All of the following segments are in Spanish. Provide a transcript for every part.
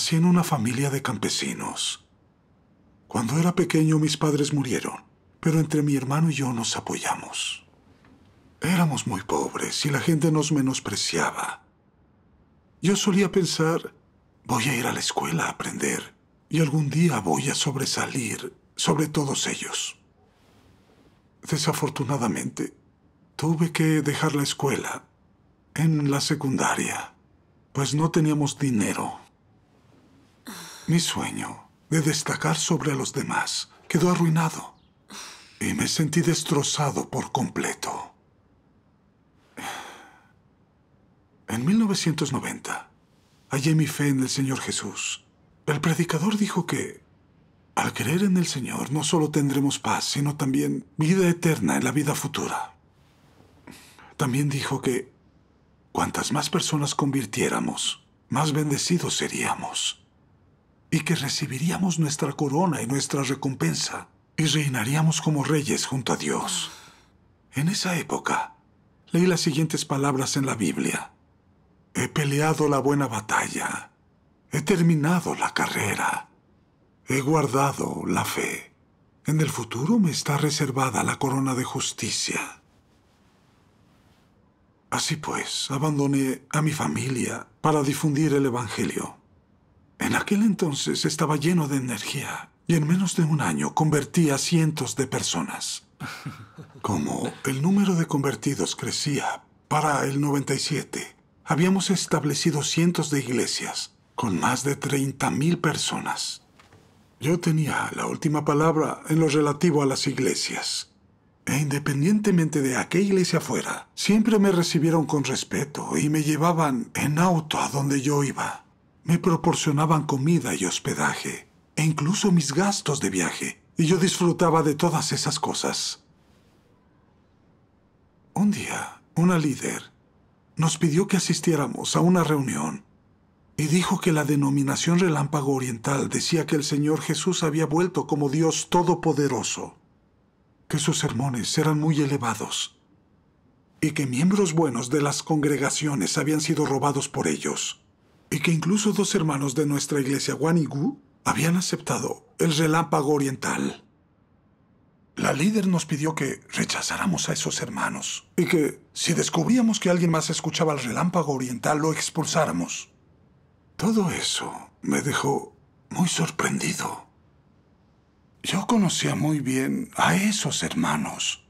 Nací en una familia de campesinos. Cuando era pequeño mis padres murieron, pero entre mi hermano y yo nos apoyamos. Éramos muy pobres y la gente nos menospreciaba. Yo solía pensar, voy a ir a la escuela a aprender y algún día voy a sobresalir sobre todos ellos. Desafortunadamente, tuve que dejar la escuela en la secundaria, pues no teníamos dinero mi sueño de destacar sobre los demás quedó arruinado y me sentí destrozado por completo. En 1990, hallé mi fe en el Señor Jesús. El predicador dijo que, al creer en el Señor, no solo tendremos paz, sino también vida eterna en la vida futura. También dijo que, cuantas más personas convirtiéramos, más bendecidos seríamos y que recibiríamos nuestra corona y nuestra recompensa, y reinaríamos como reyes junto a Dios. En esa época, leí las siguientes palabras en la Biblia. He peleado la buena batalla, he terminado la carrera, he guardado la fe. En el futuro me está reservada la corona de justicia. Así pues, abandoné a mi familia para difundir el Evangelio. En aquel entonces estaba lleno de energía y en menos de un año convertí a cientos de personas. Como el número de convertidos crecía para el 97, habíamos establecido cientos de iglesias con más de 30.000 personas. Yo tenía la última palabra en lo relativo a las iglesias. E independientemente de a qué iglesia fuera, siempre me recibieron con respeto y me llevaban en auto a donde yo iba. Me proporcionaban comida y hospedaje, e incluso mis gastos de viaje, y yo disfrutaba de todas esas cosas. Un día, una líder nos pidió que asistiéramos a una reunión y dijo que la denominación relámpago oriental decía que el Señor Jesús había vuelto como Dios todopoderoso, que sus sermones eran muy elevados y que miembros buenos de las congregaciones habían sido robados por ellos y que incluso dos hermanos de nuestra iglesia, Guanigu y habían aceptado el relámpago oriental. La líder nos pidió que rechazáramos a esos hermanos y que, si descubríamos que alguien más escuchaba el relámpago oriental, lo expulsáramos. Todo eso me dejó muy sorprendido. Yo conocía muy bien a esos hermanos.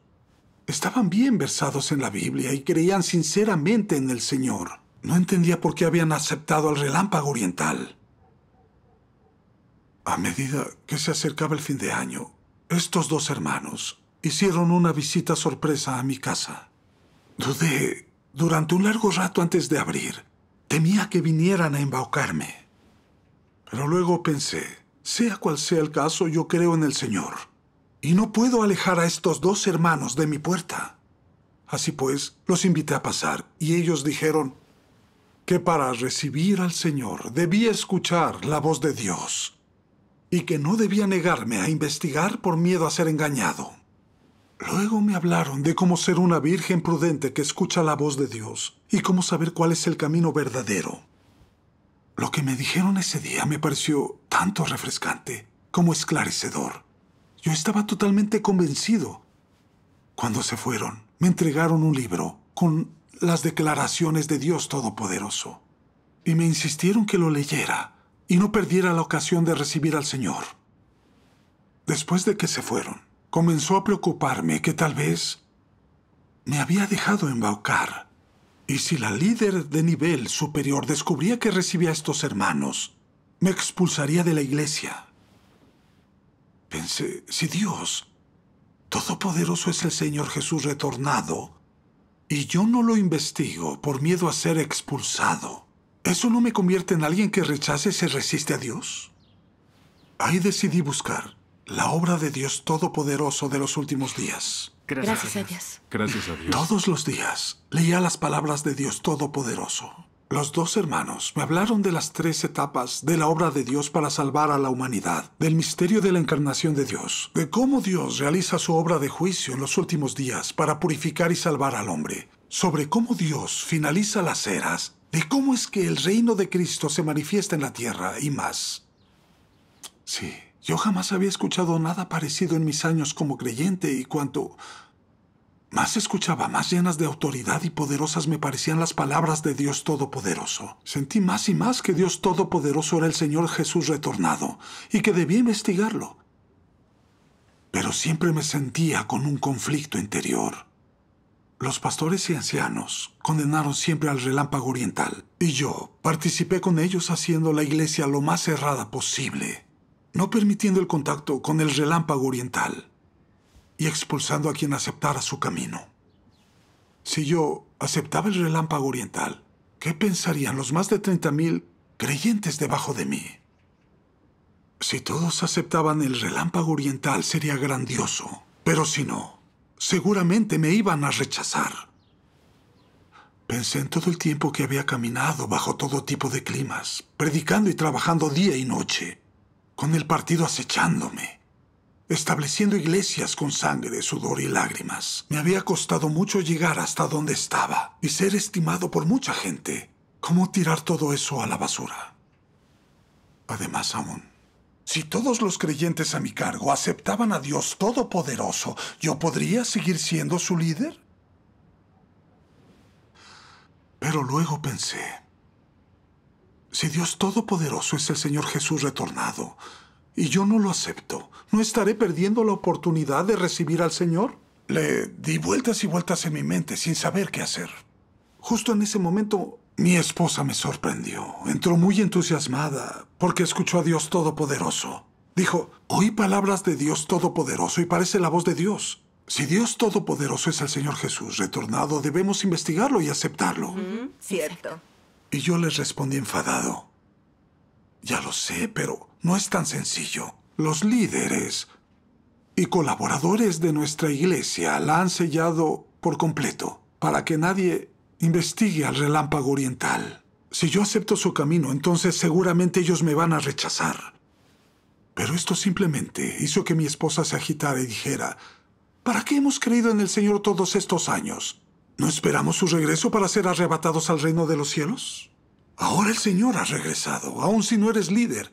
Estaban bien versados en la Biblia y creían sinceramente en el Señor. No entendía por qué habían aceptado al relámpago oriental. A medida que se acercaba el fin de año, estos dos hermanos hicieron una visita sorpresa a mi casa. Dudé durante un largo rato antes de abrir. Temía que vinieran a embaucarme. Pero luego pensé, sea cual sea el caso, yo creo en el Señor. Y no puedo alejar a estos dos hermanos de mi puerta. Así pues, los invité a pasar y ellos dijeron, que para recibir al Señor debía escuchar la voz de Dios y que no debía negarme a investigar por miedo a ser engañado. Luego me hablaron de cómo ser una virgen prudente que escucha la voz de Dios y cómo saber cuál es el camino verdadero. Lo que me dijeron ese día me pareció tanto refrescante como esclarecedor. Yo estaba totalmente convencido. Cuando se fueron, me entregaron un libro con las declaraciones de Dios Todopoderoso. Y me insistieron que lo leyera y no perdiera la ocasión de recibir al Señor. Después de que se fueron, comenzó a preocuparme que tal vez me había dejado embaucar. Y si la líder de nivel superior descubría que recibía a estos hermanos, me expulsaría de la iglesia. Pensé, si Dios, Todopoderoso es el Señor Jesús retornado, y yo no lo investigo por miedo a ser expulsado. ¿Eso no me convierte en alguien que rechace y se resiste a Dios? Ahí decidí buscar la obra de Dios Todopoderoso de los últimos días. Gracias, a Dios. Gracias a Dios. Todos los días leía las palabras de Dios Todopoderoso. Los dos hermanos me hablaron de las tres etapas de la obra de Dios para salvar a la humanidad, del misterio de la encarnación de Dios, de cómo Dios realiza su obra de juicio en los últimos días para purificar y salvar al hombre, sobre cómo Dios finaliza las eras, de cómo es que el reino de Cristo se manifiesta en la tierra y más. Sí, yo jamás había escuchado nada parecido en mis años como creyente y cuanto más escuchaba, más llenas de autoridad y poderosas me parecían las palabras de Dios Todopoderoso. Sentí más y más que Dios Todopoderoso era el Señor Jesús retornado y que debía investigarlo. Pero siempre me sentía con un conflicto interior. Los pastores y ancianos condenaron siempre al relámpago oriental y yo participé con ellos haciendo la iglesia lo más cerrada posible, no permitiendo el contacto con el relámpago oriental y expulsando a quien aceptara su camino. Si yo aceptaba el relámpago oriental, ¿qué pensarían los más de 30.000 creyentes debajo de mí? Si todos aceptaban el relámpago oriental sería grandioso, pero si no, seguramente me iban a rechazar. Pensé en todo el tiempo que había caminado bajo todo tipo de climas, predicando y trabajando día y noche, con el partido acechándome, estableciendo iglesias con sangre, sudor y lágrimas. Me había costado mucho llegar hasta donde estaba y ser estimado por mucha gente. ¿Cómo tirar todo eso a la basura? Además Amón, si todos los creyentes a mi cargo aceptaban a Dios Todopoderoso, ¿yo podría seguir siendo su líder? Pero luego pensé, si Dios Todopoderoso es el Señor Jesús retornado, y yo no lo acepto. ¿No estaré perdiendo la oportunidad de recibir al Señor? Le di vueltas y vueltas en mi mente sin saber qué hacer. Justo en ese momento, mi esposa me sorprendió. Entró muy entusiasmada porque escuchó a Dios Todopoderoso. Dijo, oí palabras de Dios Todopoderoso y parece la voz de Dios. Si Dios Todopoderoso es el Señor Jesús retornado, debemos investigarlo y aceptarlo. cierto. Y yo les respondí enfadado. Ya lo sé, pero no es tan sencillo. Los líderes y colaboradores de nuestra iglesia la han sellado por completo para que nadie investigue al relámpago oriental. Si yo acepto su camino, entonces seguramente ellos me van a rechazar. Pero esto simplemente hizo que mi esposa se agitara y dijera, ¿para qué hemos creído en el Señor todos estos años? ¿No esperamos su regreso para ser arrebatados al reino de los cielos? Ahora el Señor ha regresado, aun si no eres líder,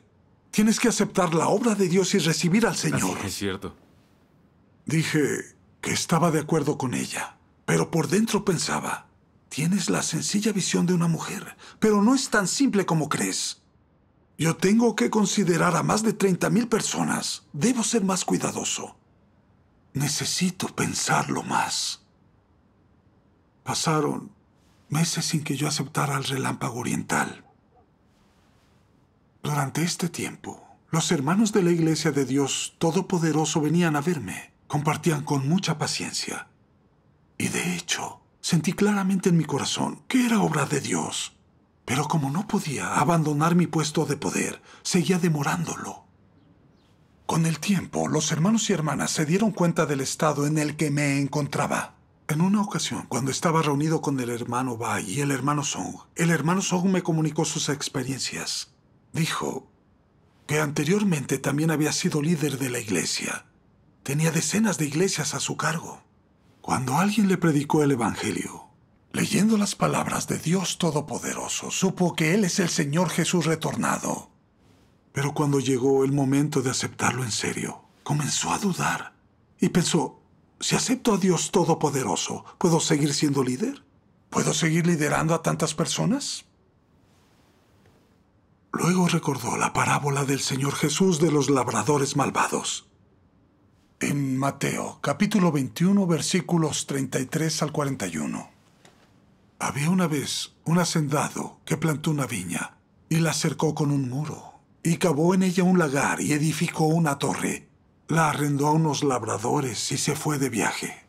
Tienes que aceptar la obra de Dios y recibir al Señor. Así es cierto. Dije que estaba de acuerdo con ella, pero por dentro pensaba, tienes la sencilla visión de una mujer, pero no es tan simple como crees. Yo tengo que considerar a más de 30.000 personas. Debo ser más cuidadoso. Necesito pensarlo más. Pasaron meses sin que yo aceptara al relámpago oriental. Durante este tiempo, los hermanos de la Iglesia de Dios Todopoderoso venían a verme, compartían con mucha paciencia. Y de hecho, sentí claramente en mi corazón que era obra de Dios. Pero como no podía abandonar mi puesto de poder, seguía demorándolo. Con el tiempo, los hermanos y hermanas se dieron cuenta del estado en el que me encontraba. En una ocasión, cuando estaba reunido con el hermano Bai y el hermano Song, el hermano Song me comunicó sus experiencias. Dijo que anteriormente también había sido líder de la iglesia. Tenía decenas de iglesias a su cargo. Cuando alguien le predicó el Evangelio, Leyendo las palabras de Dios Todopoderoso, supo que Él es el Señor Jesús retornado. Pero cuando llegó el momento de aceptarlo en serio, comenzó a dudar y pensó, si acepto a Dios Todopoderoso, ¿puedo seguir siendo líder? ¿Puedo seguir liderando a tantas personas? Luego recordó la parábola del Señor Jesús de los labradores malvados. En Mateo, capítulo 21, versículos 33 al 41. Había una vez un hacendado que plantó una viña y la cercó con un muro, y cavó en ella un lagar y edificó una torre. La arrendó a unos labradores y se fue de viaje.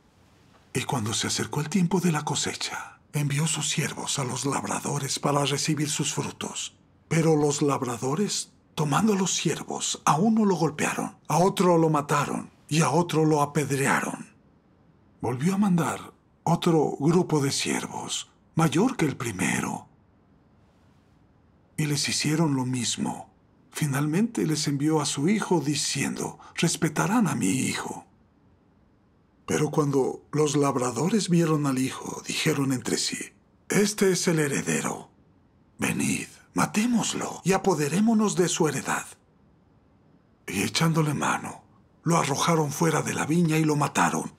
Y cuando se acercó el tiempo de la cosecha, envió sus siervos a los labradores para recibir sus frutos pero los labradores, tomando los siervos, a uno lo golpearon, a otro lo mataron y a otro lo apedrearon. Volvió a mandar otro grupo de siervos, mayor que el primero. Y les hicieron lo mismo. Finalmente les envió a su hijo diciendo, respetarán a mi hijo. Pero cuando los labradores vieron al hijo, dijeron entre sí, Este es el heredero, venid. Matémoslo y apoderémonos de su heredad. Y echándole mano, lo arrojaron fuera de la viña y lo mataron.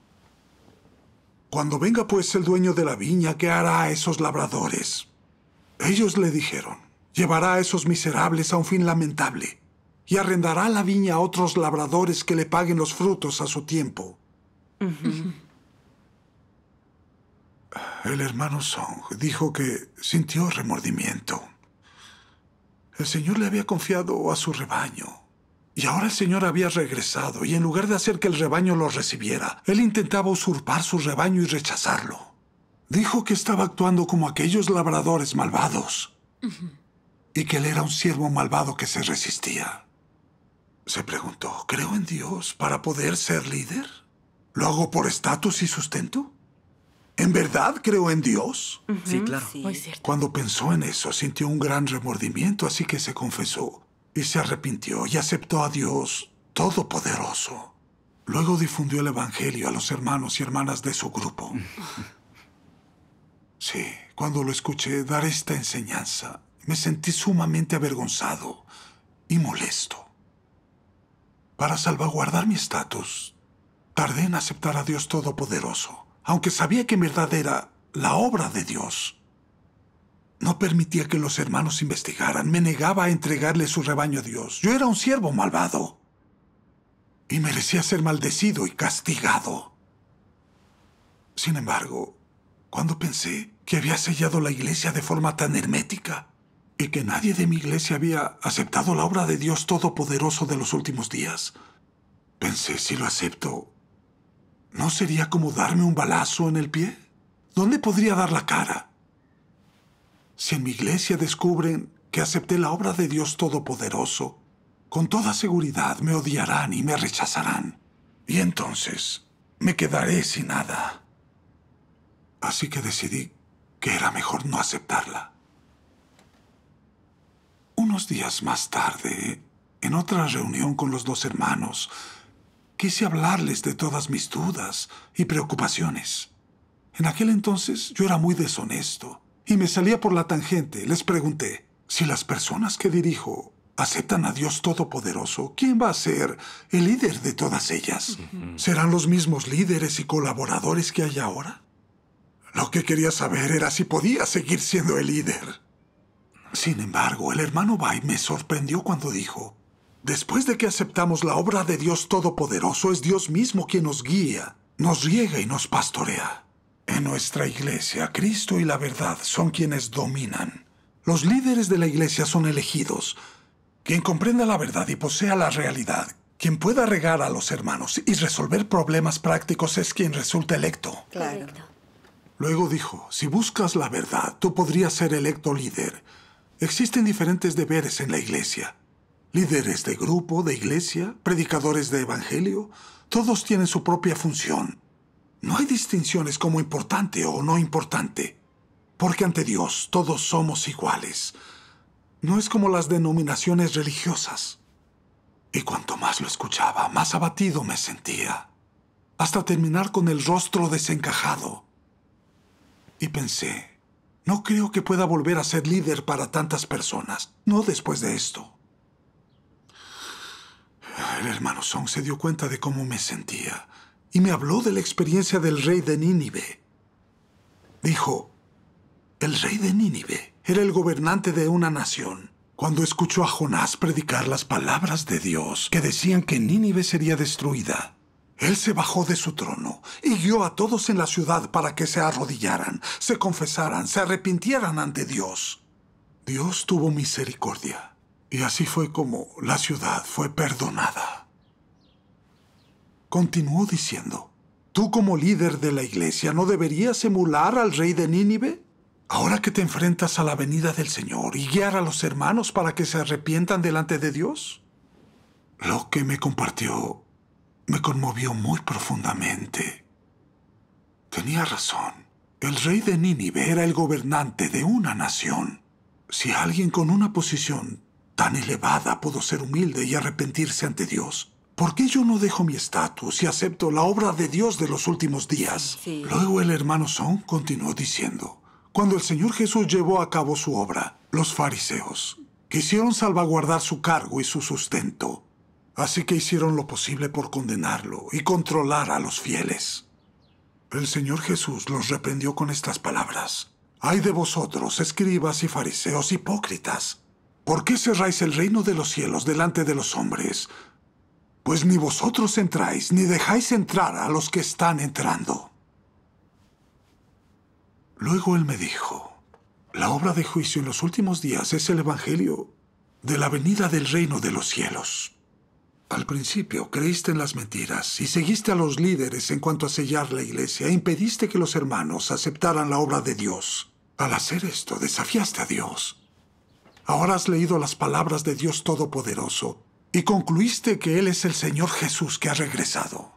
Cuando venga pues el dueño de la viña, ¿qué hará a esos labradores? Ellos le dijeron, llevará a esos miserables a un fin lamentable, y arrendará la viña a otros labradores que le paguen los frutos a su tiempo. El hermano Song dijo que sintió remordimiento. El Señor le había confiado a su rebaño. Y ahora el Señor había regresado, y en lugar de hacer que el rebaño lo recibiera, él intentaba usurpar su rebaño y rechazarlo. Dijo que estaba actuando como aquellos labradores malvados, y que él era un siervo malvado que se resistía. Se preguntó, ¿creo en Dios para poder ser líder? ¿Lo hago por estatus y sustento? ¿En verdad creo en Dios? sí, claro. Cuando pensó en eso, sintió un gran remordimiento, así que se confesó y se arrepintió y aceptó a Dios Todopoderoso. Luego difundió el Evangelio a los hermanos y hermanas de su grupo. Sí, cuando lo escuché dar esta enseñanza, me sentí sumamente avergonzado y molesto. Para salvaguardar mi estatus, tardé en aceptar a Dios Todopoderoso aunque sabía que en verdad era la obra de Dios. No permitía que los hermanos investigaran, me negaba a entregarle su rebaño a Dios. Yo era un siervo malvado y merecía ser maldecido y castigado. Sin embargo, cuando pensé que había sellado la iglesia de forma tan hermética y que nadie de mi iglesia había aceptado la obra de Dios Todopoderoso de los últimos días, pensé si lo acepto, ¿No sería como darme un balazo en el pie? ¿Dónde podría dar la cara? Si en mi iglesia descubren que acepté la obra de Dios Todopoderoso, con toda seguridad me odiarán y me rechazarán. Y entonces me quedaré sin nada. Así que decidí que era mejor no aceptarla. Unos días más tarde, en otra reunión con los dos hermanos, quise hablarles de todas mis dudas y preocupaciones. En aquel entonces yo era muy deshonesto y me salía por la tangente. Les pregunté, si las personas que dirijo aceptan a Dios Todopoderoso, ¿quién va a ser el líder de todas ellas? ¿Serán los mismos líderes y colaboradores que hay ahora? Lo que quería saber era si podía seguir siendo el líder. Sin embargo, el hermano Bai me sorprendió cuando dijo, Después de que aceptamos la obra de Dios Todopoderoso, es Dios mismo quien nos guía, nos riega y nos pastorea. En nuestra iglesia, Cristo y la verdad son quienes dominan. Los líderes de la iglesia son elegidos. Quien comprenda la verdad y posea la realidad, quien pueda regar a los hermanos y resolver problemas prácticos es quien resulta electo. Claro. Luego dijo, si buscas la verdad, tú podrías ser electo líder. Existen diferentes deberes en la iglesia. Líderes de grupo, de iglesia, predicadores de evangelio, todos tienen su propia función. No hay distinciones como importante o no importante, porque ante Dios todos somos iguales. No es como las denominaciones religiosas. Y cuanto más lo escuchaba, más abatido me sentía, hasta terminar con el rostro desencajado. Y pensé, no creo que pueda volver a ser líder para tantas personas, no después de esto. El hermano Song se dio cuenta de cómo me sentía y me habló de la experiencia del rey de Nínive. Dijo, el rey de Nínive era el gobernante de una nación. Cuando escuchó a Jonás predicar las palabras de Dios que decían que Nínive sería destruida, él se bajó de su trono y guió a todos en la ciudad para que se arrodillaran, se confesaran, se arrepintieran ante Dios. Dios tuvo misericordia y así fue como la ciudad fue perdonada. Continuó diciendo, ¿tú como líder de la iglesia no deberías emular al rey de Nínive? Ahora que te enfrentas a la venida del Señor y guiar a los hermanos para que se arrepientan delante de Dios. Lo que me compartió me conmovió muy profundamente. Tenía razón. El rey de Nínive era el gobernante de una nación. Si alguien con una posición tan elevada pudo ser humilde y arrepentirse ante Dios. ¿Por qué yo no dejo mi estatus y acepto la obra de Dios de los últimos días? Luego el hermano Son continuó diciendo, cuando el Señor Jesús llevó a cabo su obra, los fariseos quisieron salvaguardar su cargo y su sustento, así que hicieron lo posible por condenarlo y controlar a los fieles. El Señor Jesús los reprendió con estas palabras, Ay de vosotros, escribas y fariseos hipócritas, ¿Por qué cerráis el reino de los cielos delante de los hombres? Pues ni vosotros entráis, ni dejáis entrar a los que están entrando. Luego él me dijo, la obra de juicio en los últimos días es el Evangelio de la venida del reino de los cielos. Al principio creíste en las mentiras y seguiste a los líderes en cuanto a sellar la iglesia e impediste que los hermanos aceptaran la obra de Dios. Al hacer esto, desafiaste a Dios. Ahora has leído las palabras de Dios Todopoderoso y concluiste que Él es el Señor Jesús que ha regresado.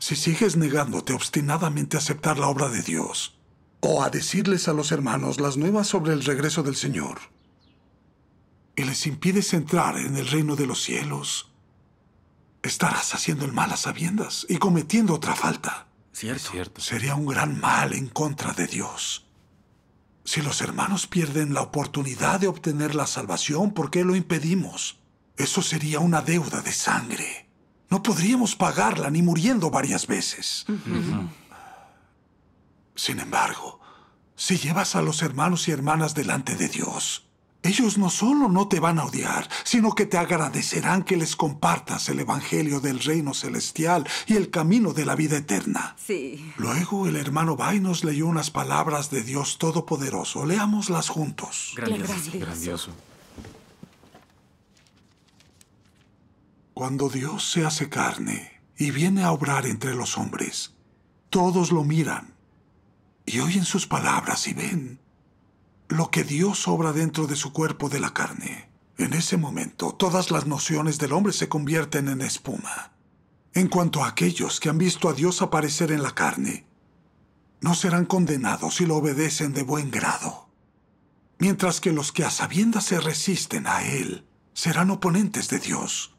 Si sigues negándote obstinadamente a aceptar la obra de Dios o a decirles a los hermanos las nuevas sobre el regreso del Señor, y les impides entrar en el reino de los cielos, estarás haciendo el mal a sabiendas y cometiendo otra falta. Cierto. Sería un gran mal en contra de Dios. Si los hermanos pierden la oportunidad de obtener la salvación, ¿por qué lo impedimos? Eso sería una deuda de sangre. No podríamos pagarla ni muriendo varias veces. Sin embargo, si llevas a los hermanos y hermanas delante de Dios, ellos no solo no te van a odiar, sino que te agradecerán que les compartas el Evangelio del Reino Celestial y el camino de la vida eterna. Sí. Luego el hermano Vainos leyó unas palabras de Dios Todopoderoso. Leámoslas juntos. Grandioso. Grandioso. Cuando Dios se hace carne y viene a obrar entre los hombres, todos lo miran y oyen sus palabras y ven lo que Dios obra dentro de su cuerpo de la carne. En ese momento, todas las nociones del hombre se convierten en espuma. En cuanto a aquellos que han visto a Dios aparecer en la carne, no serán condenados si lo obedecen de buen grado. Mientras que los que a sabiendas se resisten a Él serán oponentes de Dios.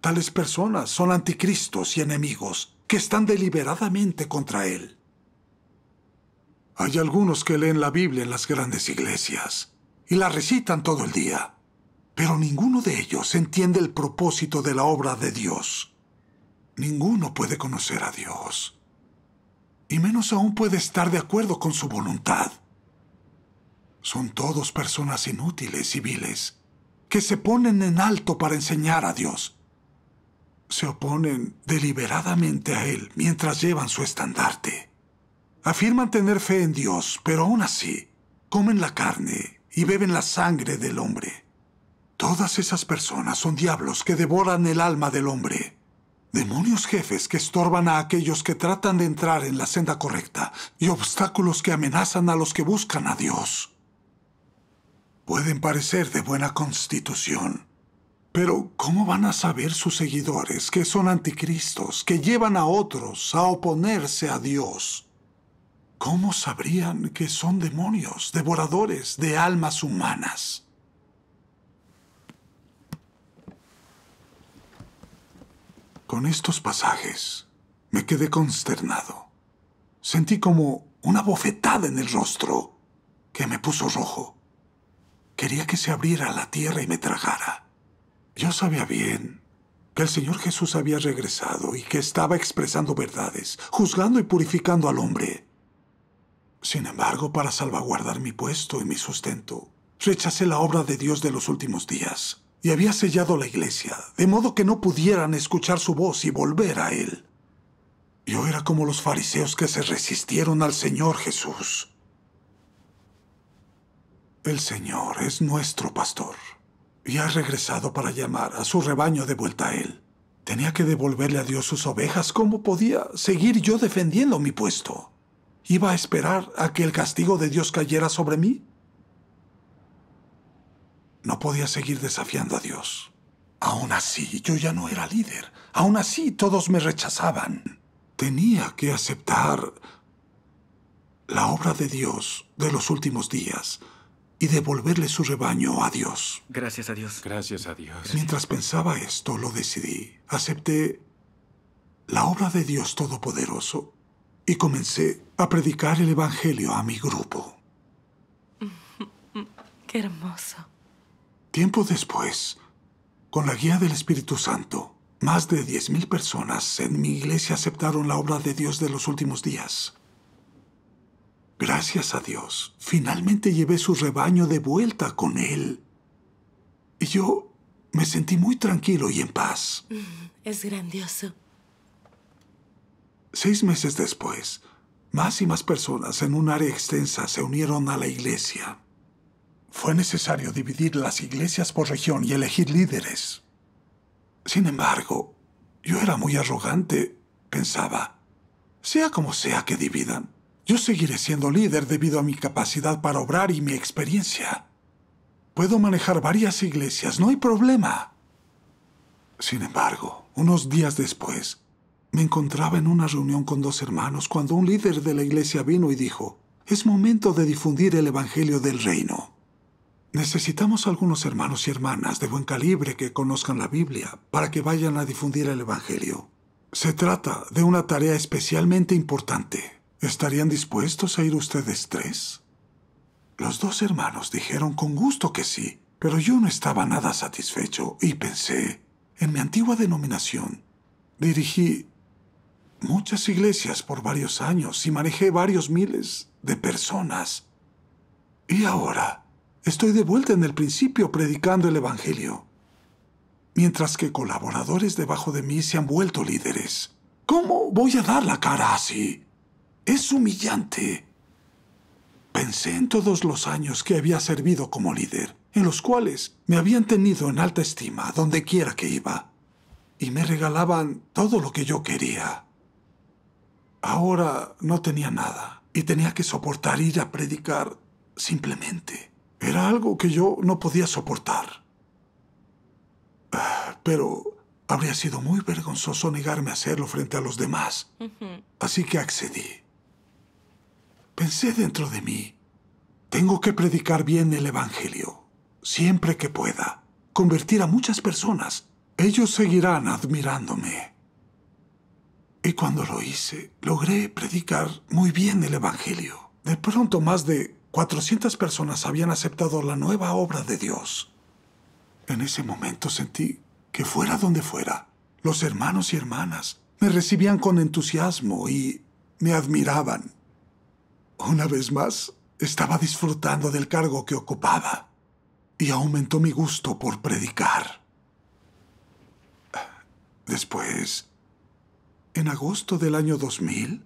Tales personas son anticristos y enemigos que están deliberadamente contra Él. Hay algunos que leen la Biblia en las grandes iglesias y la recitan todo el día, pero ninguno de ellos entiende el propósito de la obra de Dios. Ninguno puede conocer a Dios, y menos aún puede estar de acuerdo con su voluntad. Son todos personas inútiles y viles que se ponen en alto para enseñar a Dios. Se oponen deliberadamente a Él mientras llevan su estandarte. Afirman tener fe en Dios, pero aún así comen la carne y beben la sangre del hombre. Todas esas personas son diablos que devoran el alma del hombre. Demonios jefes que estorban a aquellos que tratan de entrar en la senda correcta y obstáculos que amenazan a los que buscan a Dios. Pueden parecer de buena constitución, pero ¿cómo van a saber sus seguidores que son anticristos, que llevan a otros a oponerse a Dios? ¿Cómo sabrían que son demonios, devoradores de almas humanas? Con estos pasajes me quedé consternado. Sentí como una bofetada en el rostro que me puso rojo. Quería que se abriera la tierra y me tragara. Yo sabía bien que el Señor Jesús había regresado y que estaba expresando verdades, juzgando y purificando al hombre. Sin embargo, para salvaguardar mi puesto y mi sustento, rechacé la obra de Dios de los últimos días y había sellado la iglesia, de modo que no pudieran escuchar su voz y volver a él. Yo era como los fariseos que se resistieron al Señor Jesús. El Señor es nuestro pastor y ha regresado para llamar a su rebaño de vuelta a él. Tenía que devolverle a Dios sus ovejas. ¿Cómo podía seguir yo defendiendo mi puesto? ¿Iba a esperar a que el castigo de Dios cayera sobre mí? No podía seguir desafiando a Dios. Aún así, yo ya no era líder. Aún así, todos me rechazaban. Tenía que aceptar la obra de Dios de los últimos días y devolverle su rebaño a Dios. Gracias a Dios. Gracias a Dios. Mientras pensaba esto, lo decidí. Acepté la obra de Dios Todopoderoso y comencé a predicar el Evangelio a mi grupo. Qué hermoso. Tiempo después, con la guía del Espíritu Santo, más de 10.000 personas en mi iglesia aceptaron la obra de Dios de los últimos días. Gracias a Dios, finalmente llevé su rebaño de vuelta con él. Y yo me sentí muy tranquilo y en paz. Mm, es grandioso. Seis meses después, más y más personas en un área extensa se unieron a la iglesia. Fue necesario dividir las iglesias por región y elegir líderes. Sin embargo, yo era muy arrogante, pensaba. Sea como sea que dividan, yo seguiré siendo líder debido a mi capacidad para obrar y mi experiencia. Puedo manejar varias iglesias, no hay problema. Sin embargo, unos días después, me encontraba en una reunión con dos hermanos cuando un líder de la iglesia vino y dijo, es momento de difundir el Evangelio del Reino. Necesitamos algunos hermanos y hermanas de buen calibre que conozcan la Biblia para que vayan a difundir el Evangelio. Se trata de una tarea especialmente importante. ¿Estarían dispuestos a ir ustedes tres? Los dos hermanos dijeron con gusto que sí, pero yo no estaba nada satisfecho y pensé, en mi antigua denominación, dirigí muchas iglesias por varios años y manejé varios miles de personas. Y ahora estoy de vuelta en el principio predicando el Evangelio, mientras que colaboradores debajo de mí se han vuelto líderes. ¿Cómo voy a dar la cara así? Es humillante. Pensé en todos los años que había servido como líder, en los cuales me habían tenido en alta estima donde quiera que iba, y me regalaban todo lo que yo quería. Ahora no tenía nada y tenía que soportar ir a predicar simplemente. Era algo que yo no podía soportar. Ah, pero habría sido muy vergonzoso negarme a hacerlo frente a los demás. Así que accedí. Pensé dentro de mí, tengo que predicar bien el Evangelio, siempre que pueda, convertir a muchas personas. Ellos seguirán admirándome. Y cuando lo hice, logré predicar muy bien el Evangelio. De pronto más de 400 personas habían aceptado la nueva obra de Dios. En ese momento sentí que fuera donde fuera, los hermanos y hermanas me recibían con entusiasmo y me admiraban. Una vez más, estaba disfrutando del cargo que ocupaba y aumentó mi gusto por predicar. Después, en agosto del año 2000,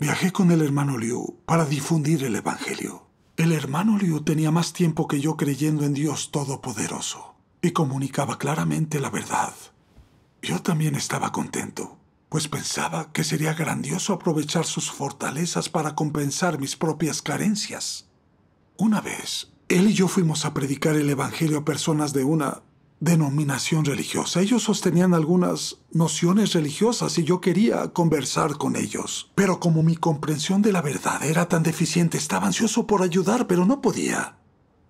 viajé con el hermano Liu para difundir el Evangelio. El hermano Liu tenía más tiempo que yo creyendo en Dios Todopoderoso y comunicaba claramente la verdad. Yo también estaba contento, pues pensaba que sería grandioso aprovechar sus fortalezas para compensar mis propias carencias. Una vez, él y yo fuimos a predicar el Evangelio a personas de una denominación religiosa. Ellos sostenían algunas nociones religiosas y yo quería conversar con ellos. Pero como mi comprensión de la verdad era tan deficiente, estaba ansioso por ayudar, pero no podía.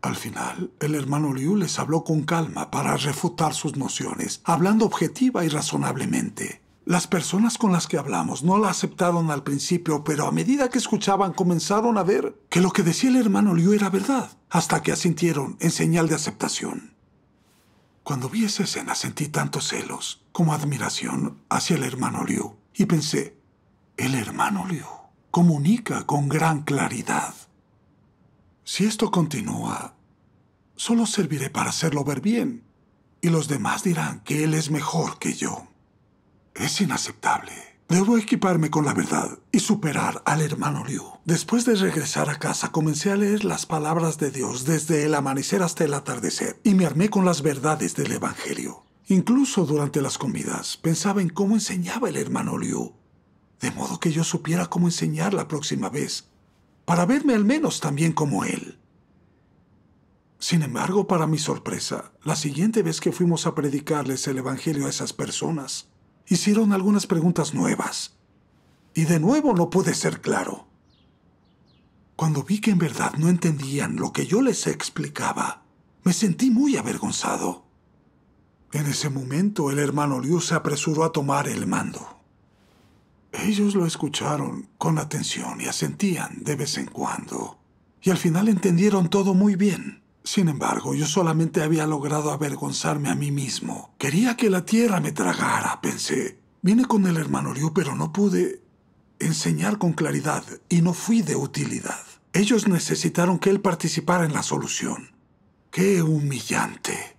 Al final, el hermano Liu les habló con calma para refutar sus nociones, hablando objetiva y razonablemente. Las personas con las que hablamos no la aceptaron al principio, pero a medida que escuchaban comenzaron a ver que lo que decía el hermano Liu era verdad, hasta que asintieron en señal de aceptación. Cuando vi esa escena sentí tanto celos como admiración hacia el hermano Liu y pensé, el hermano Liu comunica con gran claridad. Si esto continúa, solo serviré para hacerlo ver bien y los demás dirán que él es mejor que yo. Es inaceptable. Debo equiparme con la verdad y superar al hermano Liu. Después de regresar a casa comencé a leer las palabras de Dios desde el amanecer hasta el atardecer y me armé con las verdades del Evangelio. Incluso durante las comidas pensaba en cómo enseñaba el hermano Liu, de modo que yo supiera cómo enseñar la próxima vez, para verme al menos también como él. Sin embargo, para mi sorpresa, la siguiente vez que fuimos a predicarles el Evangelio a esas personas, hicieron algunas preguntas nuevas. Y de nuevo no pude ser claro. Cuando vi que en verdad no entendían lo que yo les explicaba, me sentí muy avergonzado. En ese momento el hermano Liu se apresuró a tomar el mando. Ellos lo escucharon con atención y asentían de vez en cuando, y al final entendieron todo muy bien. Sin embargo, yo solamente había logrado avergonzarme a mí mismo. Quería que la tierra me tragara, pensé. Vine con el hermano Liu, pero no pude enseñar con claridad y no fui de utilidad. Ellos necesitaron que él participara en la solución. ¡Qué humillante!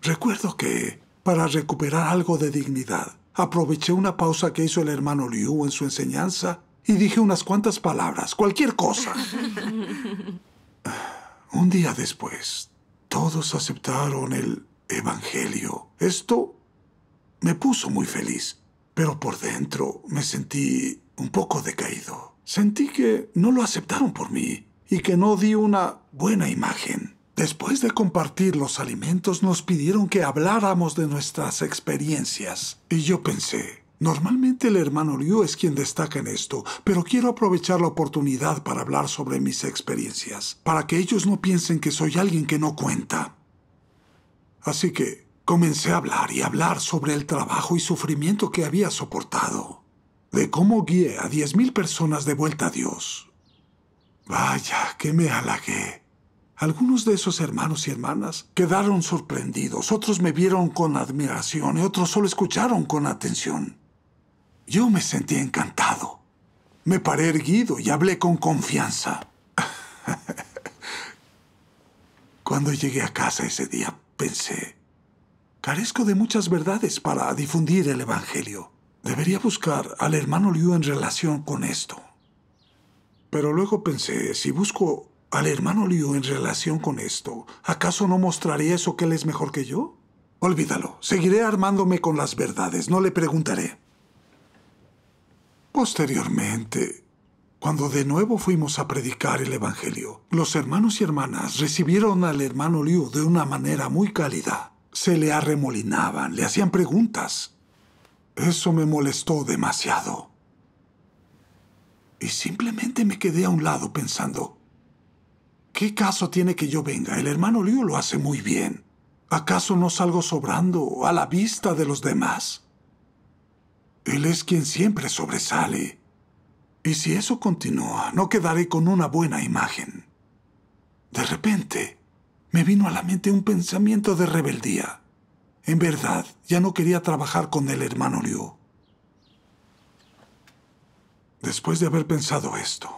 Recuerdo que, para recuperar algo de dignidad, aproveché una pausa que hizo el hermano Liu en su enseñanza y dije unas cuantas palabras, cualquier cosa. Un día después, todos aceptaron el Evangelio. Esto me puso muy feliz, pero por dentro me sentí un poco decaído. Sentí que no lo aceptaron por mí y que no di una buena imagen. Después de compartir los alimentos nos pidieron que habláramos de nuestras experiencias y yo pensé, Normalmente el hermano Liu es quien destaca en esto, pero quiero aprovechar la oportunidad para hablar sobre mis experiencias, para que ellos no piensen que soy alguien que no cuenta. Así que comencé a hablar y hablar sobre el trabajo y sufrimiento que había soportado, de cómo guié a diez mil personas de vuelta a Dios. Vaya, que me halagué. Algunos de esos hermanos y hermanas quedaron sorprendidos, otros me vieron con admiración y otros solo escucharon con atención. Yo me sentí encantado. Me paré erguido y hablé con confianza. Cuando llegué a casa ese día, pensé, carezco de muchas verdades para difundir el Evangelio. Debería buscar al hermano Liu en relación con esto. Pero luego pensé, si busco al hermano Liu en relación con esto, ¿acaso no mostraré eso que él es mejor que yo? Olvídalo. Seguiré armándome con las verdades. No le preguntaré. Posteriormente, cuando de nuevo fuimos a predicar el Evangelio, los hermanos y hermanas recibieron al hermano Liu de una manera muy cálida. Se le arremolinaban, le hacían preguntas. Eso me molestó demasiado. Y simplemente me quedé a un lado pensando, ¿qué caso tiene que yo venga? El hermano Liu lo hace muy bien. ¿Acaso no salgo sobrando a la vista de los demás? Él es quien siempre sobresale. Y si eso continúa, no quedaré con una buena imagen. De repente, me vino a la mente un pensamiento de rebeldía. En verdad, ya no quería trabajar con el hermano Liu. Después de haber pensado esto,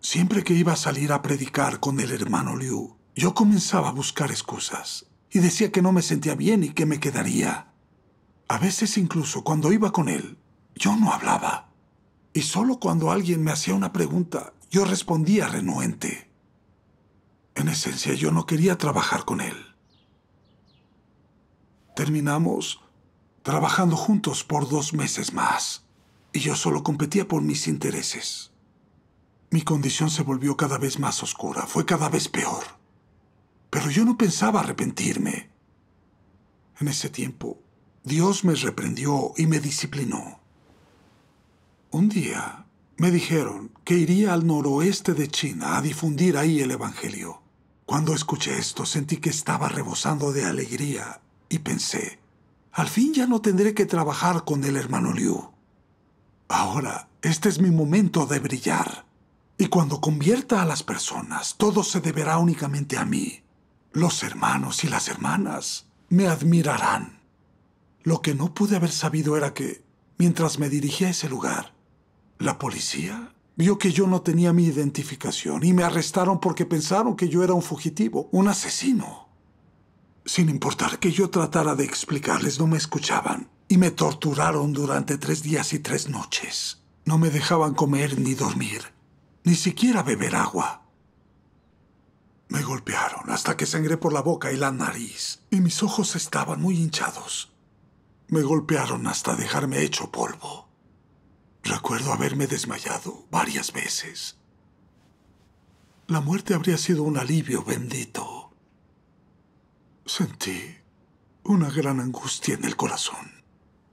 siempre que iba a salir a predicar con el hermano Liu, yo comenzaba a buscar excusas y decía que no me sentía bien y que me quedaría. A veces incluso cuando iba con él, yo no hablaba. Y solo cuando alguien me hacía una pregunta, yo respondía renuente. En esencia, yo no quería trabajar con él. Terminamos trabajando juntos por dos meses más, y yo solo competía por mis intereses. Mi condición se volvió cada vez más oscura, fue cada vez peor. Pero yo no pensaba arrepentirme. En ese tiempo, Dios me reprendió y me disciplinó. Un día me dijeron que iría al noroeste de China a difundir ahí el Evangelio. Cuando escuché esto sentí que estaba rebosando de alegría y pensé, al fin ya no tendré que trabajar con el hermano Liu. Ahora, este es mi momento de brillar. Y cuando convierta a las personas, todo se deberá únicamente a mí. Los hermanos y las hermanas me admirarán. Lo que no pude haber sabido era que, mientras me dirigía a ese lugar, la policía vio que yo no tenía mi identificación y me arrestaron porque pensaron que yo era un fugitivo, un asesino. Sin importar que yo tratara de explicarles, no me escuchaban y me torturaron durante tres días y tres noches. No me dejaban comer ni dormir, ni siquiera beber agua. Me golpearon hasta que sangré por la boca y la nariz, y mis ojos estaban muy hinchados. Me golpearon hasta dejarme hecho polvo. Recuerdo haberme desmayado varias veces. La muerte habría sido un alivio bendito. Sentí una gran angustia en el corazón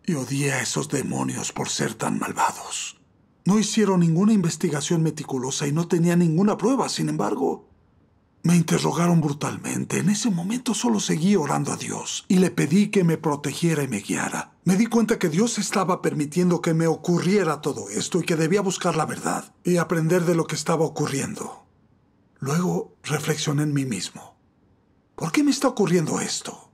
y odié a esos demonios por ser tan malvados. No hicieron ninguna investigación meticulosa y no tenía ninguna prueba, sin embargo. Me interrogaron brutalmente. En ese momento solo seguí orando a Dios y le pedí que me protegiera y me guiara. Me di cuenta que Dios estaba permitiendo que me ocurriera todo esto y que debía buscar la verdad y aprender de lo que estaba ocurriendo. Luego reflexioné en mí mismo. ¿Por qué me está ocurriendo esto?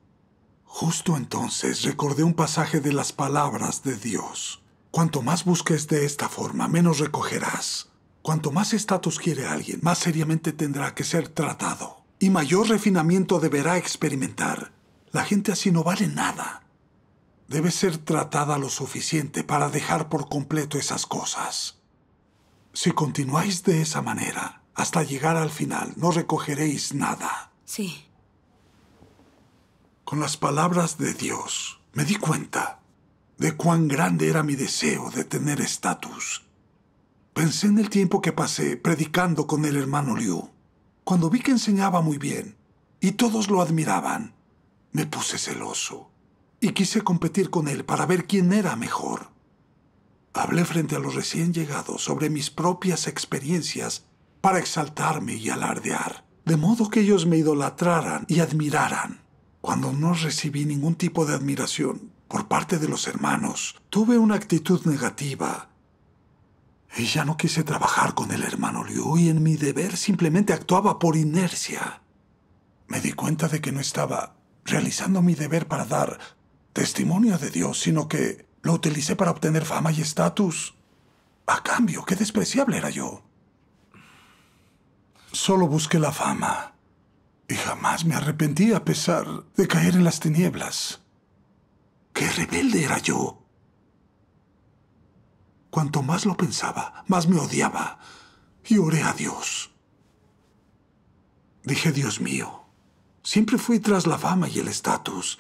Justo entonces recordé un pasaje de las palabras de Dios. Cuanto más busques de esta forma, menos recogerás. Cuanto más estatus quiere alguien, más seriamente tendrá que ser tratado y mayor refinamiento deberá experimentar. La gente así no vale nada. Debe ser tratada lo suficiente para dejar por completo esas cosas. Si continuáis de esa manera, hasta llegar al final, no recogeréis nada. Sí. Con las palabras de Dios, me di cuenta de cuán grande era mi deseo de tener estatus Pensé en el tiempo que pasé predicando con el hermano Liu. Cuando vi que enseñaba muy bien y todos lo admiraban, me puse celoso y quise competir con él para ver quién era mejor. Hablé frente a los recién llegados sobre mis propias experiencias para exaltarme y alardear, de modo que ellos me idolatraran y admiraran. Cuando no recibí ningún tipo de admiración por parte de los hermanos, tuve una actitud negativa y ya no quise trabajar con el hermano Liu y en mi deber simplemente actuaba por inercia. Me di cuenta de que no estaba realizando mi deber para dar testimonio de Dios, sino que lo utilicé para obtener fama y estatus. A cambio, qué despreciable era yo. Solo busqué la fama y jamás me arrepentí a pesar de caer en las tinieblas. ¡Qué rebelde era yo! Cuanto más lo pensaba, más me odiaba. Y oré a Dios. Dije, Dios mío, siempre fui tras la fama y el estatus.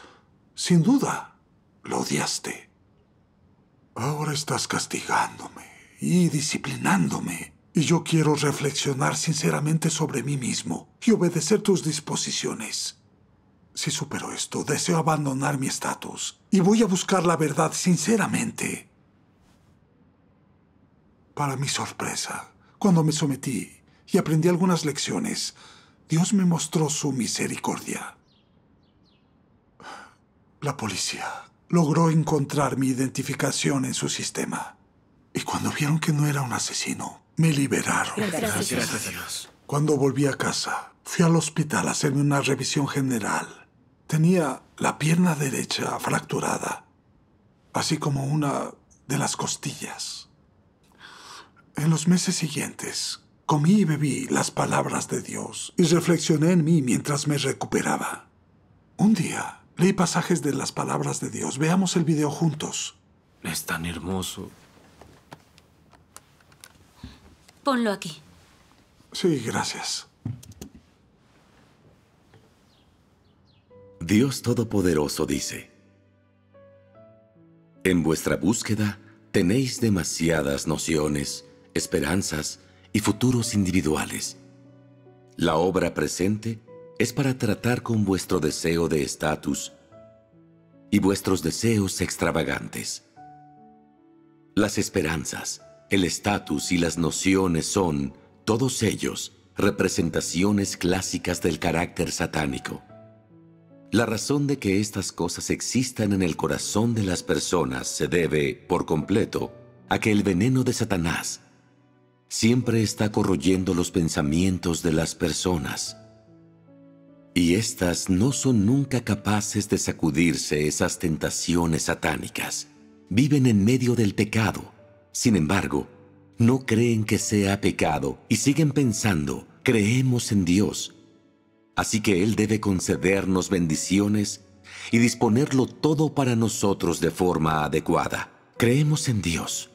Sin duda, lo odiaste. Ahora estás castigándome y disciplinándome. Y yo quiero reflexionar sinceramente sobre mí mismo y obedecer tus disposiciones. Si supero esto, deseo abandonar mi estatus y voy a buscar la verdad sinceramente. Para mi sorpresa, cuando me sometí y aprendí algunas lecciones, Dios me mostró su misericordia. La policía logró encontrar mi identificación en su sistema. Y cuando vieron que no era un asesino, me liberaron. Gracias, a Dios. Cuando volví a casa, fui al hospital a hacerme una revisión general. Tenía la pierna derecha fracturada, así como una de las costillas. En los meses siguientes, comí y bebí las palabras de Dios y reflexioné en mí mientras me recuperaba. Un día, leí pasajes de las palabras de Dios. Veamos el video juntos. Es tan hermoso. Ponlo aquí. Sí, gracias. Dios Todopoderoso dice, En vuestra búsqueda tenéis demasiadas nociones esperanzas y futuros individuales. La obra presente es para tratar con vuestro deseo de estatus y vuestros deseos extravagantes. Las esperanzas, el estatus y las nociones son, todos ellos, representaciones clásicas del carácter satánico. La razón de que estas cosas existan en el corazón de las personas se debe, por completo, a que el veneno de Satanás siempre está corroyendo los pensamientos de las personas. Y éstas no son nunca capaces de sacudirse esas tentaciones satánicas. Viven en medio del pecado. Sin embargo, no creen que sea pecado y siguen pensando, creemos en Dios. Así que Él debe concedernos bendiciones y disponerlo todo para nosotros de forma adecuada. Creemos en Dios.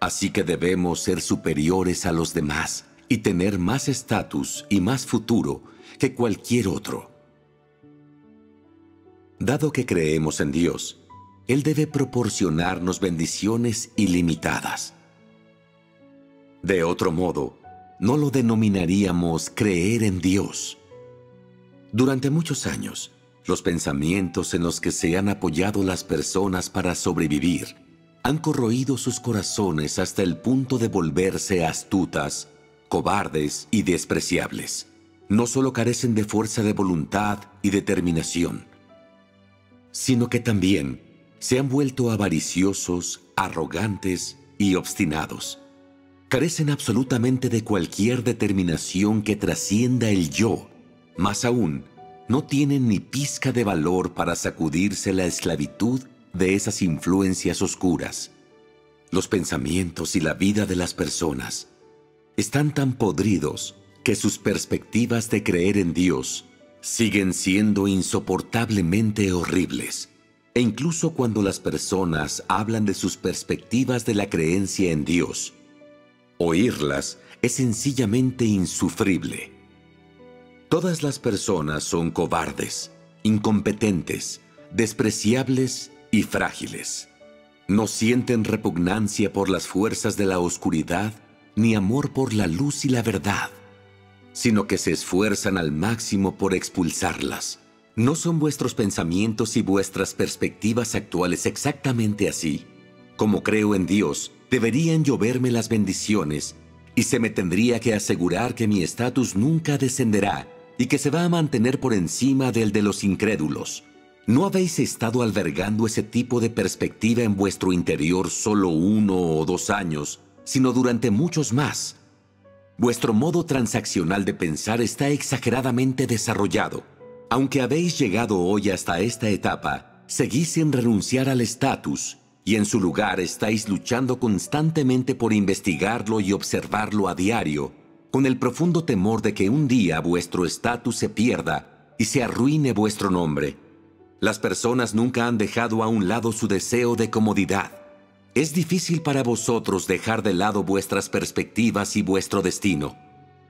Así que debemos ser superiores a los demás y tener más estatus y más futuro que cualquier otro. Dado que creemos en Dios, Él debe proporcionarnos bendiciones ilimitadas. De otro modo, no lo denominaríamos creer en Dios. Durante muchos años, los pensamientos en los que se han apoyado las personas para sobrevivir han corroído sus corazones hasta el punto de volverse astutas, cobardes y despreciables. No solo carecen de fuerza de voluntad y determinación, sino que también se han vuelto avariciosos, arrogantes y obstinados. Carecen absolutamente de cualquier determinación que trascienda el yo. Más aún, no tienen ni pizca de valor para sacudirse la esclavitud de esas influencias oscuras. Los pensamientos y la vida de las personas están tan podridos que sus perspectivas de creer en Dios siguen siendo insoportablemente horribles. E incluso cuando las personas hablan de sus perspectivas de la creencia en Dios, oírlas es sencillamente insufrible. Todas las personas son cobardes, incompetentes, despreciables y frágiles. No sienten repugnancia por las fuerzas de la oscuridad ni amor por la luz y la verdad, sino que se esfuerzan al máximo por expulsarlas. ¿No son vuestros pensamientos y vuestras perspectivas actuales exactamente así? Como creo en Dios, deberían lloverme las bendiciones y se me tendría que asegurar que mi estatus nunca descenderá y que se va a mantener por encima del de los incrédulos. ¿No habéis estado albergando ese tipo de perspectiva en vuestro interior solo uno o dos años, sino durante muchos más? Vuestro modo transaccional de pensar está exageradamente desarrollado. Aunque habéis llegado hoy hasta esta etapa, seguís sin renunciar al estatus y en su lugar estáis luchando constantemente por investigarlo y observarlo a diario, con el profundo temor de que un día vuestro estatus se pierda y se arruine vuestro nombre. Las personas nunca han dejado a un lado su deseo de comodidad. Es difícil para vosotros dejar de lado vuestras perspectivas y vuestro destino.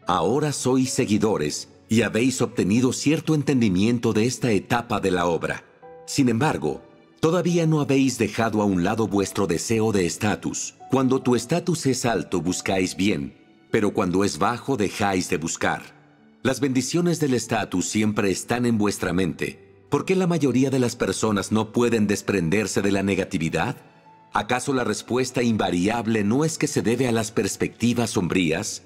Ahora sois seguidores y habéis obtenido cierto entendimiento de esta etapa de la obra. Sin embargo, todavía no habéis dejado a un lado vuestro deseo de estatus. Cuando tu estatus es alto buscáis bien, pero cuando es bajo dejáis de buscar. Las bendiciones del estatus siempre están en vuestra mente, ¿Por qué la mayoría de las personas no pueden desprenderse de la negatividad? ¿Acaso la respuesta invariable no es que se debe a las perspectivas sombrías?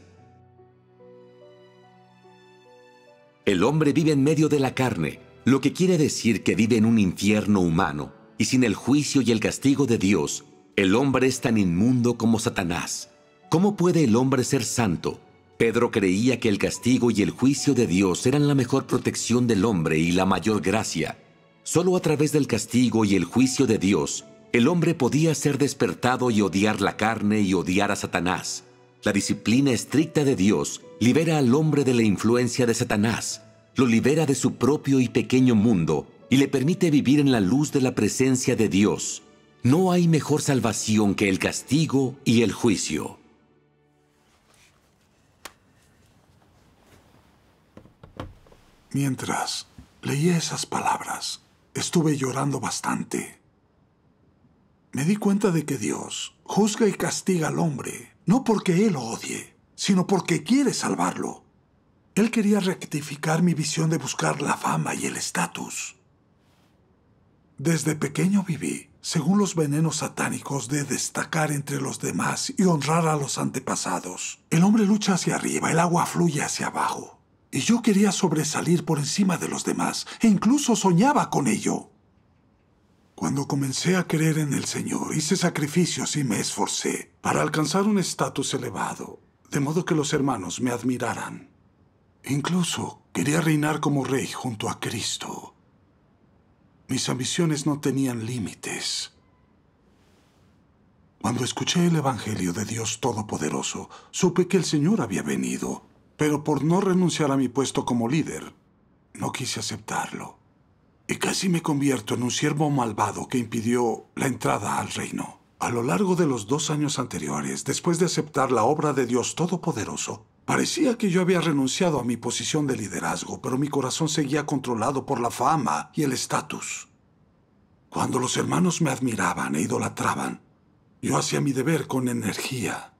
El hombre vive en medio de la carne, lo que quiere decir que vive en un infierno humano, y sin el juicio y el castigo de Dios, el hombre es tan inmundo como Satanás. ¿Cómo puede el hombre ser santo? Pedro creía que el castigo y el juicio de Dios eran la mejor protección del hombre y la mayor gracia. Solo a través del castigo y el juicio de Dios, el hombre podía ser despertado y odiar la carne y odiar a Satanás. La disciplina estricta de Dios libera al hombre de la influencia de Satanás, lo libera de su propio y pequeño mundo y le permite vivir en la luz de la presencia de Dios. No hay mejor salvación que el castigo y el juicio. Mientras leía esas palabras, estuve llorando bastante. Me di cuenta de que Dios juzga y castiga al hombre, no porque Él lo odie, sino porque quiere salvarlo. Él quería rectificar mi visión de buscar la fama y el estatus. Desde pequeño viví, según los venenos satánicos, de destacar entre los demás y honrar a los antepasados. El hombre lucha hacia arriba, el agua fluye hacia abajo. Y yo quería sobresalir por encima de los demás, e incluso soñaba con ello. Cuando comencé a creer en el Señor, hice sacrificios y me esforcé para alcanzar un estatus elevado, de modo que los hermanos me admiraran. Incluso quería reinar como rey junto a Cristo. Mis ambiciones no tenían límites. Cuando escuché el Evangelio de Dios Todopoderoso, supe que el Señor había venido pero por no renunciar a mi puesto como líder, no quise aceptarlo. Y casi me convierto en un siervo malvado que impidió la entrada al reino. A lo largo de los dos años anteriores, después de aceptar la obra de Dios Todopoderoso, parecía que yo había renunciado a mi posición de liderazgo, pero mi corazón seguía controlado por la fama y el estatus. Cuando los hermanos me admiraban e idolatraban, yo hacía mi deber con energía.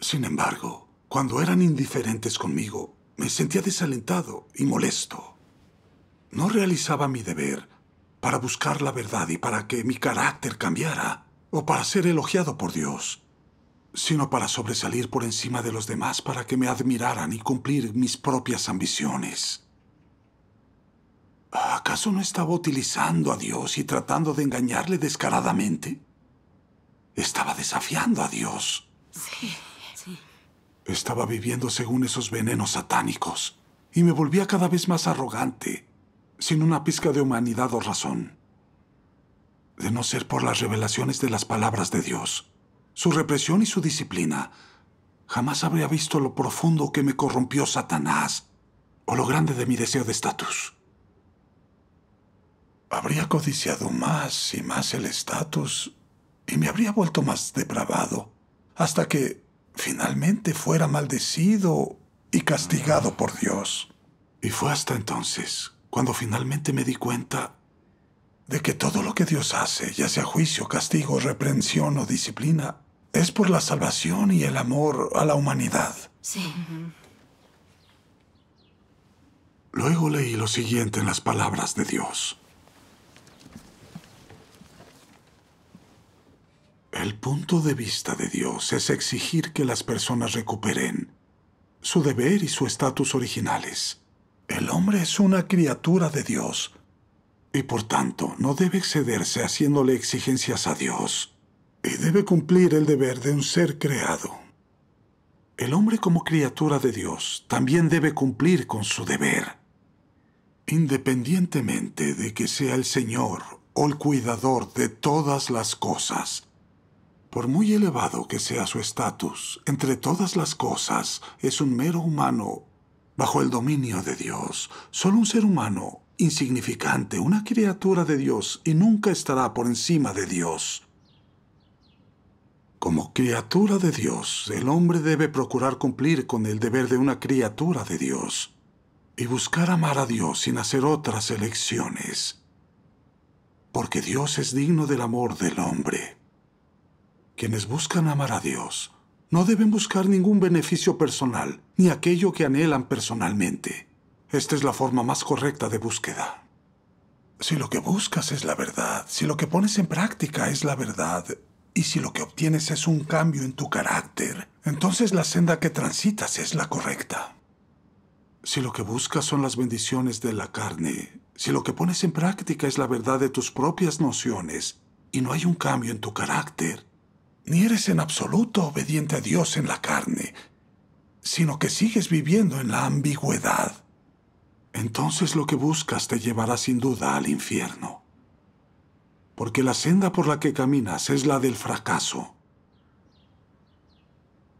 Sin embargo, cuando eran indiferentes conmigo, me sentía desalentado y molesto. No realizaba mi deber para buscar la verdad y para que mi carácter cambiara, o para ser elogiado por Dios, sino para sobresalir por encima de los demás para que me admiraran y cumplir mis propias ambiciones. ¿Acaso no estaba utilizando a Dios y tratando de engañarle descaradamente? Estaba desafiando a Dios. Sí. Estaba viviendo según esos venenos satánicos y me volvía cada vez más arrogante, sin una pizca de humanidad o razón. De no ser por las revelaciones de las palabras de Dios, su represión y su disciplina, jamás habría visto lo profundo que me corrompió Satanás o lo grande de mi deseo de estatus. Habría codiciado más y más el estatus y me habría vuelto más depravado, hasta que, finalmente fuera maldecido y castigado por Dios. Y fue hasta entonces cuando finalmente me di cuenta de que todo lo que Dios hace, ya sea juicio, castigo, reprensión o disciplina, es por la salvación y el amor a la humanidad. Sí. Luego leí lo siguiente en las palabras de Dios. El punto de vista de Dios es exigir que las personas recuperen su deber y su estatus originales. El hombre es una criatura de Dios y por tanto no debe excederse haciéndole exigencias a Dios y debe cumplir el deber de un ser creado. El hombre como criatura de Dios también debe cumplir con su deber, independientemente de que sea el Señor o el cuidador de todas las cosas por muy elevado que sea su estatus, entre todas las cosas, es un mero humano bajo el dominio de Dios, solo un ser humano, insignificante, una criatura de Dios y nunca estará por encima de Dios. Como criatura de Dios, el hombre debe procurar cumplir con el deber de una criatura de Dios y buscar amar a Dios sin hacer otras elecciones, porque Dios es digno del amor del hombre. Quienes buscan amar a Dios no deben buscar ningún beneficio personal ni aquello que anhelan personalmente. Esta es la forma más correcta de búsqueda. Si lo que buscas es la verdad, si lo que pones en práctica es la verdad, y si lo que obtienes es un cambio en tu carácter, entonces la senda que transitas es la correcta. Si lo que buscas son las bendiciones de la carne, si lo que pones en práctica es la verdad de tus propias nociones, y no hay un cambio en tu carácter, ni eres en absoluto obediente a Dios en la carne, sino que sigues viviendo en la ambigüedad. Entonces lo que buscas te llevará sin duda al infierno. Porque la senda por la que caminas es la del fracaso.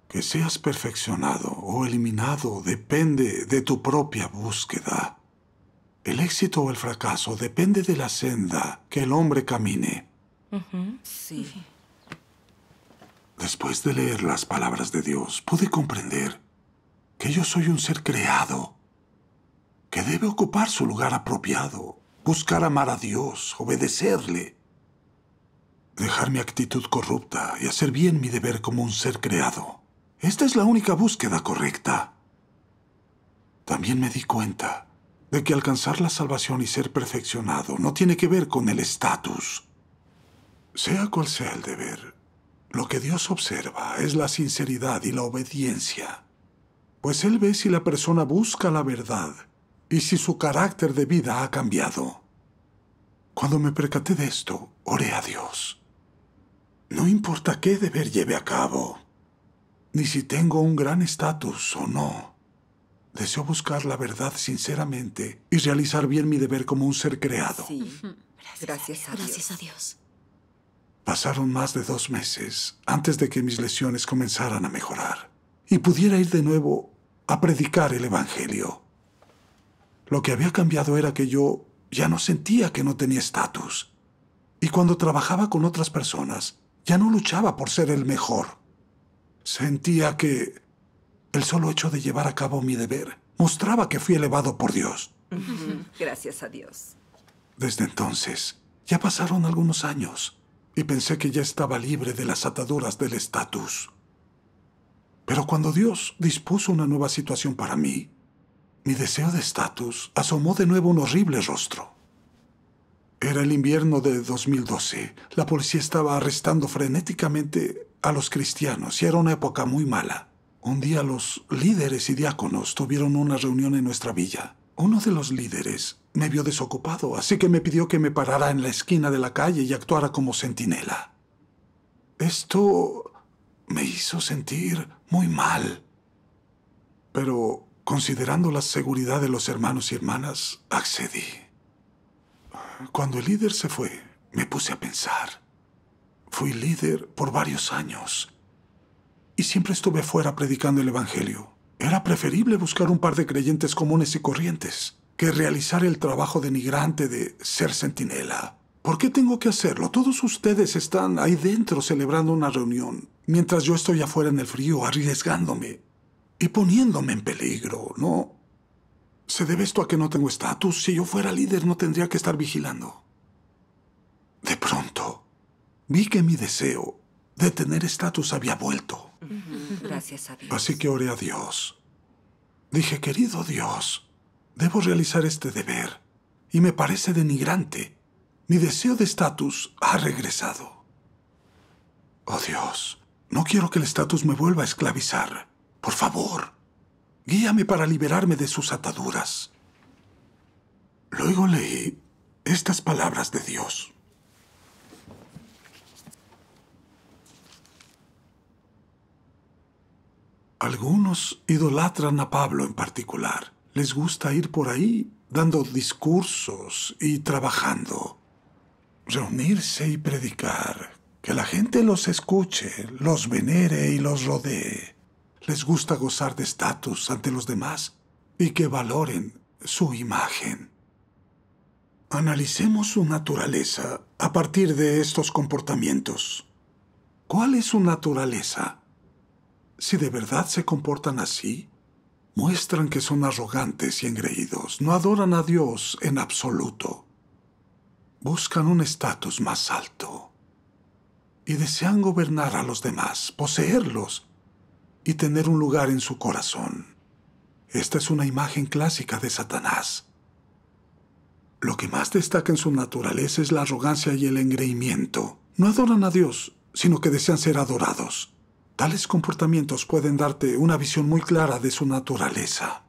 Que seas perfeccionado o eliminado depende de tu propia búsqueda. El éxito o el fracaso depende de la senda que el hombre camine. Sí. Después de leer las palabras de Dios, pude comprender que yo soy un ser creado, que debe ocupar su lugar apropiado, buscar amar a Dios, obedecerle, dejar mi actitud corrupta y hacer bien mi deber como un ser creado. Esta es la única búsqueda correcta. También me di cuenta de que alcanzar la salvación y ser perfeccionado no tiene que ver con el estatus. Sea cual sea el deber, lo que Dios observa es la sinceridad y la obediencia, pues Él ve si la persona busca la verdad y si su carácter de vida ha cambiado. Cuando me percaté de esto, oré a Dios. No importa qué deber lleve a cabo, ni si tengo un gran estatus o no. Deseo buscar la verdad sinceramente y realizar bien mi deber como un ser creado. Sí. Gracias, Gracias a Dios. Gracias a Dios. Pasaron más de dos meses antes de que mis lesiones comenzaran a mejorar y pudiera ir de nuevo a predicar el Evangelio. Lo que había cambiado era que yo ya no sentía que no tenía estatus. Y cuando trabajaba con otras personas, ya no luchaba por ser el mejor. Sentía que el solo hecho de llevar a cabo mi deber mostraba que fui elevado por Dios. Gracias a Dios. Desde entonces, ya pasaron algunos años y pensé que ya estaba libre de las ataduras del estatus. Pero cuando Dios dispuso una nueva situación para mí, mi deseo de estatus asomó de nuevo un horrible rostro. Era el invierno de 2012. La policía estaba arrestando frenéticamente a los cristianos y era una época muy mala. Un día los líderes y diáconos tuvieron una reunión en nuestra villa. Uno de los líderes me vio desocupado, así que me pidió que me parara en la esquina de la calle y actuara como centinela. Esto me hizo sentir muy mal. Pero, considerando la seguridad de los hermanos y hermanas, accedí. Cuando el líder se fue, me puse a pensar. Fui líder por varios años y siempre estuve fuera predicando el Evangelio. Era preferible buscar un par de creyentes comunes y corrientes que realizar el trabajo denigrante de ser centinela. ¿Por qué tengo que hacerlo? Todos ustedes están ahí dentro celebrando una reunión, mientras yo estoy afuera en el frío arriesgándome y poniéndome en peligro, ¿no? Se debe esto a que no tengo estatus. Si yo fuera líder no tendría que estar vigilando. De pronto, vi que mi deseo de tener estatus había vuelto. Así que oré a Dios. Dije, querido Dios, debo realizar este deber y me parece denigrante. Mi deseo de estatus ha regresado. Oh Dios, no quiero que el estatus me vuelva a esclavizar. Por favor, guíame para liberarme de sus ataduras. Luego leí estas palabras de Dios. Algunos idolatran a Pablo en particular. Les gusta ir por ahí dando discursos y trabajando. Reunirse y predicar. Que la gente los escuche, los venere y los rodee. Les gusta gozar de estatus ante los demás y que valoren su imagen. Analicemos su naturaleza a partir de estos comportamientos. ¿Cuál es su naturaleza? si de verdad se comportan así, muestran que son arrogantes y engreídos, no adoran a Dios en absoluto, buscan un estatus más alto y desean gobernar a los demás, poseerlos y tener un lugar en su corazón. Esta es una imagen clásica de Satanás. Lo que más destaca en su naturaleza es la arrogancia y el engreimiento. No adoran a Dios, sino que desean ser adorados. Tales comportamientos pueden darte una visión muy clara de su naturaleza.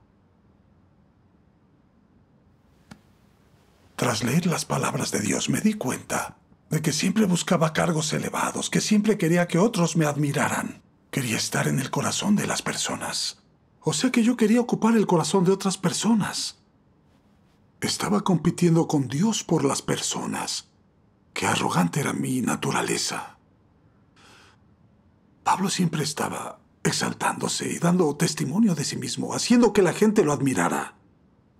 Tras leer las palabras de Dios me di cuenta de que siempre buscaba cargos elevados, que siempre quería que otros me admiraran. Quería estar en el corazón de las personas. O sea que yo quería ocupar el corazón de otras personas. Estaba compitiendo con Dios por las personas. Qué arrogante era mi naturaleza. Pablo siempre estaba exaltándose y dando testimonio de sí mismo, haciendo que la gente lo admirara.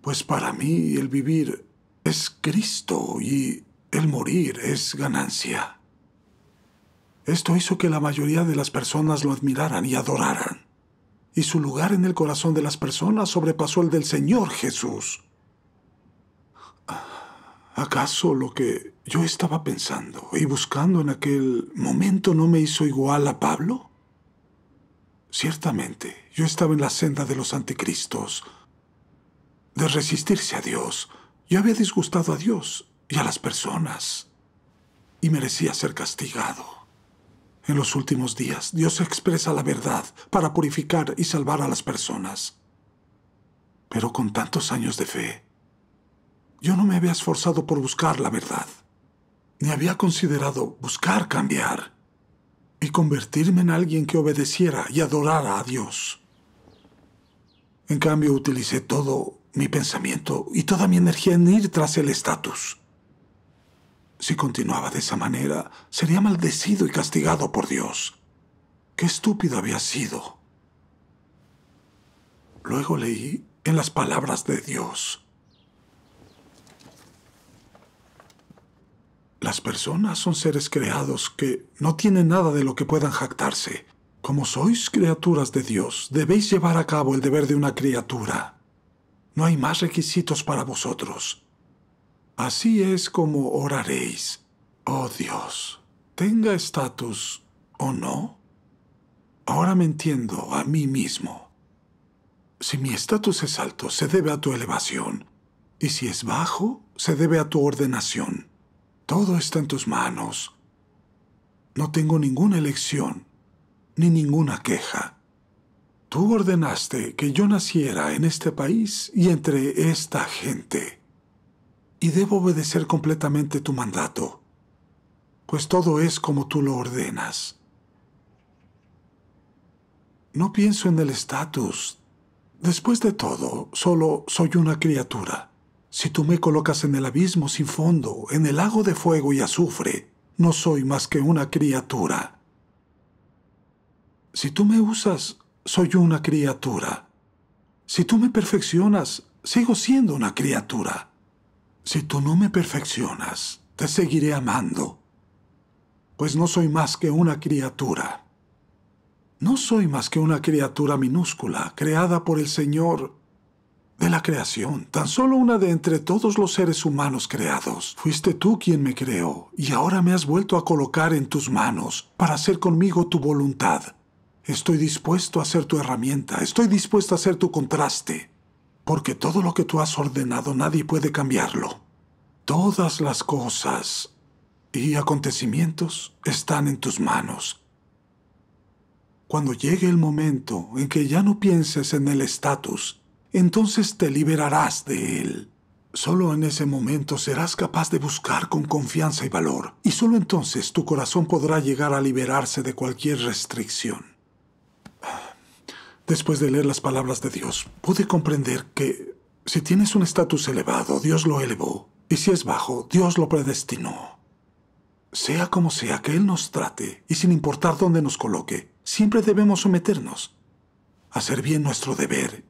Pues para mí el vivir es Cristo y el morir es ganancia. Esto hizo que la mayoría de las personas lo admiraran y adoraran, y su lugar en el corazón de las personas sobrepasó el del Señor Jesús. ¿Acaso lo que yo estaba pensando y buscando en aquel momento no me hizo igual a Pablo? Ciertamente, yo estaba en la senda de los anticristos, de resistirse a Dios. Yo había disgustado a Dios y a las personas y merecía ser castigado. En los últimos días, Dios expresa la verdad para purificar y salvar a las personas. Pero con tantos años de fe, yo no me había esforzado por buscar la verdad, ni había considerado buscar cambiar y convertirme en alguien que obedeciera y adorara a Dios. En cambio, utilicé todo mi pensamiento y toda mi energía en ir tras el estatus. Si continuaba de esa manera, sería maldecido y castigado por Dios. ¡Qué estúpido había sido! Luego leí en las palabras de Dios. Las personas son seres creados que no tienen nada de lo que puedan jactarse. Como sois criaturas de Dios, debéis llevar a cabo el deber de una criatura. No hay más requisitos para vosotros. Así es como oraréis. Oh Dios, tenga estatus o no. Ahora me entiendo a mí mismo. Si mi estatus es alto, se debe a tu elevación, y si es bajo, se debe a tu ordenación. Todo está en tus manos. No tengo ninguna elección, ni ninguna queja. Tú ordenaste que yo naciera en este país y entre esta gente. Y debo obedecer completamente tu mandato, pues todo es como tú lo ordenas. No pienso en el estatus. Después de todo, solo soy una criatura. Si tú me colocas en el abismo sin fondo, en el lago de fuego y azufre, no soy más que una criatura. Si tú me usas, soy una criatura. Si tú me perfeccionas, sigo siendo una criatura. Si tú no me perfeccionas, te seguiré amando, pues no soy más que una criatura. No soy más que una criatura minúscula, creada por el Señor de la creación, tan solo una de entre todos los seres humanos creados. Fuiste tú quien me creó, y ahora me has vuelto a colocar en tus manos para hacer conmigo tu voluntad. Estoy dispuesto a ser tu herramienta, estoy dispuesto a ser tu contraste, porque todo lo que tú has ordenado nadie puede cambiarlo. Todas las cosas y acontecimientos están en tus manos. Cuando llegue el momento en que ya no pienses en el estatus, entonces te liberarás de él. Solo en ese momento serás capaz de buscar con confianza y valor, y solo entonces tu corazón podrá llegar a liberarse de cualquier restricción. Después de leer las palabras de Dios, pude comprender que si tienes un estatus elevado, Dios lo elevó, y si es bajo, Dios lo predestinó. Sea como sea que Él nos trate, y sin importar dónde nos coloque, siempre debemos someternos, hacer bien nuestro deber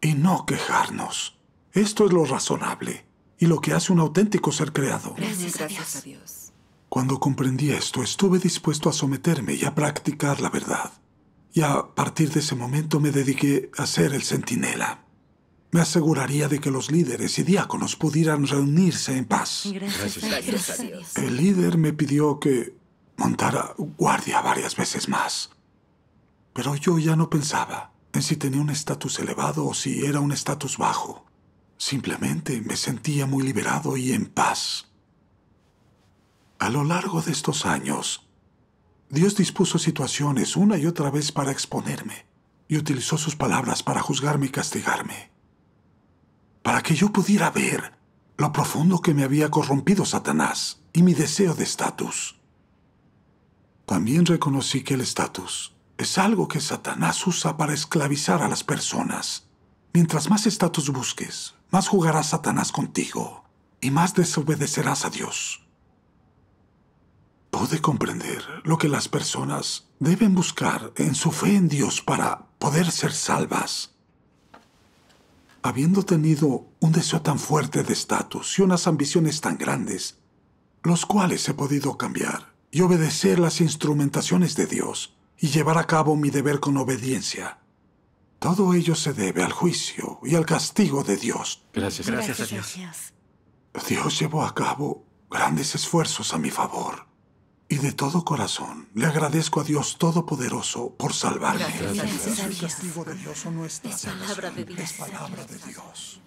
y no quejarnos. Esto es lo razonable y lo que hace un auténtico ser creado. Gracias a Dios. Cuando comprendí esto, estuve dispuesto a someterme y a practicar la verdad. Y a partir de ese momento me dediqué a ser el centinela. Me aseguraría de que los líderes y diáconos pudieran reunirse en paz. Gracias, Gracias a Dios. El líder me pidió que montara guardia varias veces más. Pero yo ya no pensaba en si tenía un estatus elevado o si era un estatus bajo. Simplemente me sentía muy liberado y en paz. A lo largo de estos años, Dios dispuso situaciones una y otra vez para exponerme y utilizó sus palabras para juzgarme y castigarme. Para que yo pudiera ver lo profundo que me había corrompido Satanás y mi deseo de estatus. También reconocí que el estatus es algo que Satanás usa para esclavizar a las personas. Mientras más estatus busques, más jugará Satanás contigo y más desobedecerás a Dios. Pude comprender lo que las personas deben buscar en su fe en Dios para poder ser salvas. Habiendo tenido un deseo tan fuerte de estatus y unas ambiciones tan grandes, los cuales he podido cambiar y obedecer las instrumentaciones de Dios, y llevar a cabo mi deber con obediencia. Todo ello se debe al juicio y al castigo de Dios. Gracias, gracias, a Dios. Dios llevó a cabo grandes esfuerzos a mi favor. Y de todo corazón le agradezco a Dios Todopoderoso por salvarme. Gracias, gracias, El castigo de Dios o nuestra Es palabra de Dios.